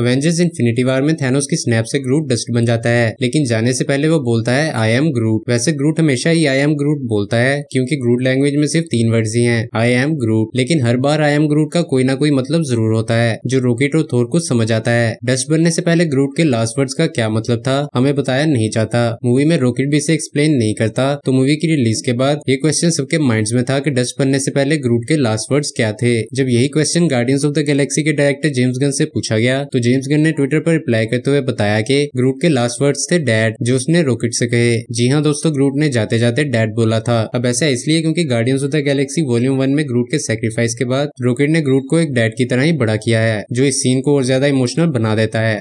Avengers infinity वार में Thanos की snap से ग्रूट डस्ट बन जाता है लेकिन जाने से पहले वो बोलता है आई एम ग्रूट वैसे ग्रूट हमेशा ही आई एम ग्रूट बोलता है क्योंकि ग्रूट लैंग्वेज में सिर्फ तीन वर्ड्स ही हैं आई एम ग्रूट लेकिन हर बार आई एम ग्रूट का कोई ना कोई मतलब जरूर होता है जो रोकेट और थोर को समझ आता है डस्ट बनने से पहले ग्रूट के लास्ट वर्ड्स का क्या मतलब था हमें बताया नहीं चाहता मूवी में रॉकेट भी इसे एक्सप्लेन नहीं करता तो मूवी की रिलीज के बाद ये क्वेश्चन सबके माइंड में था की डस्ट बनने से पहले ग्रूट के लास्ट वर्ड क्या थे जब यही question Guardians of the Galaxy के डायरेक्टर जेम्स गन से पूछा गया तो जेम्स गन ने ट्विटर पर रिप्लाई करते हुए बताया कि ग्रूट के लास्ट वर्ड्स थे डैड जो उसने रॉकेट से कहे जी हाँ दोस्तों ग्रूट ने जाते जाते डैड बोला था अब ऐसा इसलिए क्योंकि Guardians of the Galaxy volume one में ग्रूट के सेक्रीफाइस के बाद रॉकेट ने ग्रूट को एक डैड की तरह ही बड़ा किया है जो इस सीन को और ज्यादा इमोशनल बना देता है